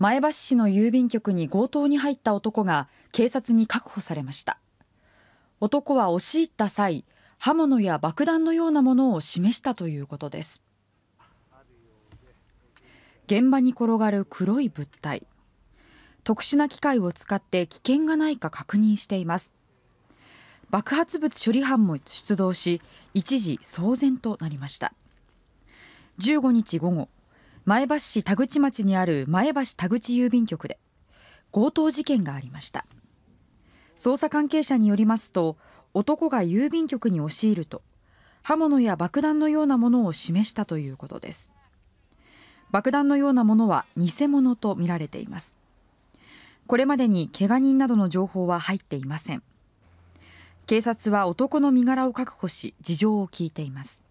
前橋市の郵便局に強盗に入った男が警察に確保されました男は押し入った際刃物や爆弾のようなものを示したということです現場に転がる黒い物体特殊な機械を使って危険がないか確認しています爆発物処理班も出動し一時騒然となりました15日午後前橋市田口町にある前橋田口郵便局で強盗事件がありました捜査関係者によりますと男が郵便局に押し入ると刃物や爆弾のようなものを示したということです爆弾のようなものは偽物とみられていますこれまでにけが人などの情報は入っていません警察は男の身柄を確保し事情を聞いています